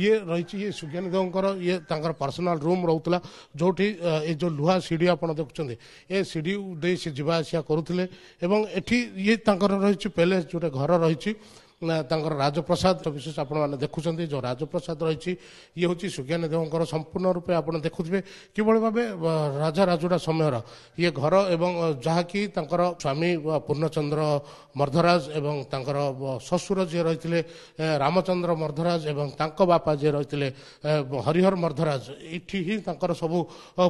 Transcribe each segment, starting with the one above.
ଇଏ ରହିଛି ଇଏ ସୁଜ୍ଞାନୀ ଦେଓଙ୍କର ଇଏ ତାଙ୍କର ପର୍ସନାଲ୍ ରୁମ୍ ରହୁଥିଲା ଯେଉଁଠି ଏ ଯେଉଁ ଲୁହା ସିଡ଼ି ଆପଣ ଦେଖୁଛନ୍ତି ଏ ସିଡ଼ି ଦେଇ ସେ ଯିବା ଆସିବା କରୁଥିଲେ ଏବଂ ଏଠି ଇଏ ତାଙ୍କର ରହିଛି ପ୍ୟାଲେସ୍ ଯେଉଁଟା ଘର ରହିଛି ତାଙ୍କର ରାଜପ୍ରସାଦ ବିଶେଷ ଆପଣମାନେ ଦେଖୁଛନ୍ତି ଯେଉଁ ରାଜପ୍ରସାଦ ରହିଛି ଇଏ ହେଉଛି ସୁଜ୍ଞାନ ଦେବଙ୍କର ସମ୍ପୂର୍ଣ୍ଣ ରୂପେ ଆପଣ ଦେଖୁଥିବେ କିଭଳି ଭାବେ ରାଜା ରାଜୁଡ଼ା ସମୟର ଇଏ ଘର ଏବଂ ଯାହାକି ତାଙ୍କର ସ୍ୱାମୀ ପୂର୍ଣ୍ଣଚନ୍ଦ୍ର ମର୍ଦ୍ଧରାଜ ଏବଂ ତାଙ୍କର ଶ୍ୱଶୁର ଯିଏ ରହିଥିଲେ ରାମଚନ୍ଦ୍ର ମର୍ଦ୍ଧରାଜ ଏବଂ ତାଙ୍କ ବାପା ଯିଏ ରହିଥିଲେ ହରିହର ମର୍ଦ୍ଧରାଜ ଏଇଠି ହିଁ ତାଙ୍କର ସବୁ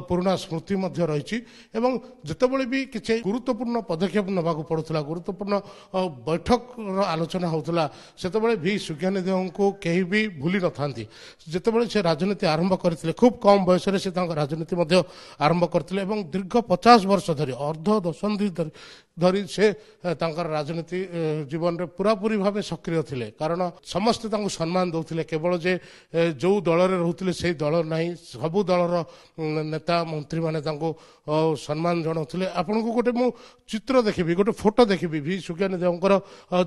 ପୁରୁଣା ସ୍ମୃତି ମଧ୍ୟ ରହିଛି ଏବଂ ଯେତେବେଳେ ବି କିଛି ଗୁରୁତ୍ୱପୂର୍ଣ୍ଣ ପଦକ୍ଷେପ ନେବାକୁ ପଡ଼ୁଥିଲା ଗୁରୁତ୍ୱପୂର୍ଣ୍ଣ ବୈଠକର ଆଲୋଚନା ହେଉଥିଲା ହେଲା ସେତେବେଳେ ଭି ସୁଜ୍ଞାନ କେହି ବି ଭୁଲି ନଥାନ୍ତି ଯେତେବେଳେ ସେ ରାଜନୀତି ଆରମ୍ଭ କରିଥିଲେ ଖୁବ୍ କମ୍ ବୟସରେ ସେ ତାଙ୍କ ରାଜନୀତି ମଧ୍ୟ ଆରମ୍ଭ କରିଥିଲେ ଏବଂ ଦୀର୍ଘ ପଚାଶ ବର୍ଷ ଧରି ଅର୍ଦ୍ଧ ଦଶନ୍ଧି ଧରି ଧରି ସେ ତାଙ୍କର ରାଜନୀତି ଜୀବନରେ ପୁରାପୁରି ଭାବେ ସକ୍ରିୟ ଥିଲେ କାରଣ ସମସ୍ତେ ତାଙ୍କୁ ସମ୍ମାନ ଦେଉଥିଲେ କେବଳ ଯେ ଯେଉଁ ଦଳରେ ରହୁଥିଲେ ସେଇ ଦଳ ନାହିଁ ସବୁ ଦଳର ନେତା ମନ୍ତ୍ରୀମାନେ ତାଙ୍କୁ ସମ୍ମାନ ଜଣାଉଥିଲେ ଆପଣଙ୍କୁ ଗୋଟେ ମୁଁ ଚିତ୍ର ଦେଖିବି ଗୋଟେ ଫଟୋ ଦେଖିବି ଭି ସୁଜ୍ଞାନୀ ଦେବଙ୍କର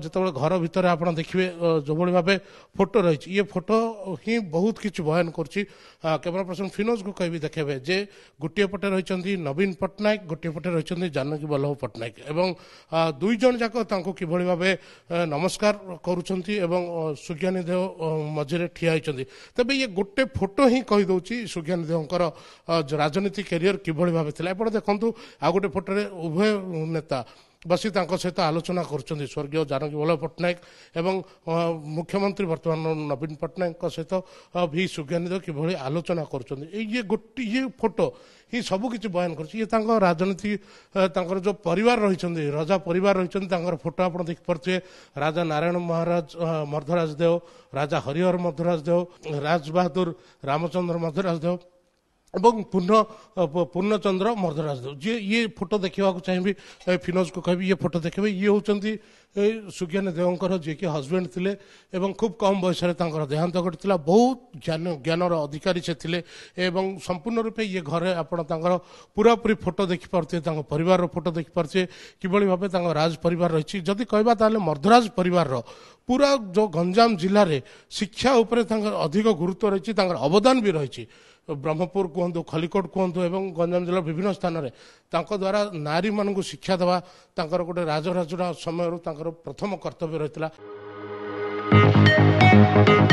ଯେତେବେଳେ ଘର ଭିତରେ ଆପଣ ଦେଖିବେ ଯେଉଁଭଳି ଭାବେ ଫଟୋ ରହିଛି ଇଏ ଫଟୋ ହିଁ ବହୁତ କିଛି ବୟାନ କରୁଛି କ୍ୟାମେରା ପର୍ସନ ଫିନୋଜକୁ କହିବି ଦେଖେଇବେ ଯେ ଗୋଟିଏ ପଟେ ରହିଛନ୍ତି ନବୀନ ପଟ୍ଟନାୟକ ଗୋଟିଏ ପଟେ ରହିଛନ୍ତି ଜାନକୀ ବଲ୍ଲଭ ପଟ୍ଟନାୟକ ଏବଂ এবং দুইজন যাক ତାଙ୍କୁ କିଭଳି ଭାବେ ନମସ୍କାର କରୁଛନ୍ତି ଏବଂ ସୁଜ୍ଞାନୀ ଦେହ ମଝିରେ ଠିଆ ହୋଇଛନ୍ତି ତେବେ ଇଏ ଗୋଟେ ଫଟୋ ହିଁ କହିଦେଉଛି ସୁଜ୍ଞାନୀ ଦେହଙ୍କର ରାଜନୀତି କ୍ୟାରିୟର କିଭଳି ଭାବେ ଥିଲା ଏପଟେ ଦେଖନ୍ତୁ ଆଉ ଗୋଟେ ଫଟୋରେ ଉଭୟ ନେତା ବସି ତାଙ୍କ ସହିତ ଆଲୋଚନା କରୁଛନ୍ତି ସ୍ୱର୍ଗୀୟ ଜାନକୀ ବଲ୍ଲଭ ପଟ୍ଟନାୟକ ଏବଂ ମୁଖ୍ୟମନ୍ତ୍ରୀ ବର୍ତ୍ତମାନ ନବୀନ ପଟ୍ଟନାୟକଙ୍କ ସହିତ ଭି ସୁଜ୍ଞାନିଧ କିଭଳି ଆଲୋଚନା କରୁଛନ୍ତି ଏଇ ଇଏ ଗୋଟିଏ ଇଏ ଫଟୋ ହିଁ ସବୁକିଛି ବୟାନ କରୁଛି ଇଏ ତାଙ୍କ ରାଜନୀତି ତାଙ୍କର ଯେଉଁ ପରିବାର ରହିଛନ୍ତି ରଜା ପରିବାର ରହିଛନ୍ତି ତାଙ୍କର ଫଟୋ ଆପଣ ଦେଖିପାରୁଥିବେ ରାଜା ନାରାୟଣ ମହାରାଜ ମଧୁରାଜ ଦେଓ ରାଜା ହରିହର ମଧୁରାଜ ଦେଓ ରାଜବାହାଦୁର ରାମଚନ୍ଦ୍ର ମଧୁରାଜ ଦେଓ ଏବଂ ପୂର୍ଣ୍ଣ ପୂର୍ଣ୍ଣଚନ୍ଦ୍ର ମର୍ଦ୍ଦରାଜ ଯିଏ ଇଏ ଫଟୋ ଦେଖିବାକୁ ଚାହିଁବି ଫିନୋଜକୁ କହିବି ଇଏ ଫଟୋ ଦେଖିବେ ଇଏ ହେଉଛନ୍ତି ଏଇ ସୁଜ୍ଞାନ ଦେବଙ୍କର ଯିଏକି ହଜବେଣ୍ଡ ଥିଲେ ଏବଂ ଖୁବ୍ କମ୍ ବୟସରେ ତାଙ୍କର ଦେହାନ୍ତ ଘଟିଥିଲା ବହୁତ ଜ୍ଞାନର ଅଧିକାରୀ ସେ ଥିଲେ ଏବଂ ସମ୍ପୂର୍ଣ୍ଣ ରୂପେ ଇଏ ଘରେ ଆପଣ ତାଙ୍କର ପୁରାପୁରି ଫଟୋ ଦେଖିପାରୁଥିବେ ତାଙ୍କ ପରିବାରର ଫଟୋ ଦେଖିପାରୁଥିବେ କିଭଳି ଭାବେ ତାଙ୍କ ରାଜ ପରିବାର ରହିଛି ଯଦି କହିବା ତାହେଲେ ମଧୁରାଜ ପରିବାରର ପୁରା ଯେଉଁ ଗଞ୍ଜାମ ଜିଲ୍ଲାରେ ଶିକ୍ଷା ଉପରେ ତାଙ୍କର ଅଧିକ ଗୁରୁତ୍ୱ ରହିଛି ତାଙ୍କର ଅବଦାନ ବି ରହିଛି ବ୍ରହ୍ମପୁର କୁହନ୍ତୁ ଖଲିକୋଟ କୁହନ୍ତୁ ଏବଂ ଗଞ୍ଜାମ ଜିଲ୍ଲାର ବିଭିନ୍ନ ସ୍ଥାନରେ ତାଙ୍କ ଦ୍ୱାରା ନାରୀମାନଙ୍କୁ ଶିକ୍ଷା ଦେବା ତାଙ୍କର ଗୋଟେ ରାଜରାଜୁଡ଼ା ସମୟରୁ ତାଙ୍କର ପ୍ରଥମ କର୍ତ୍ତବ୍ୟ ରହିଥିଲା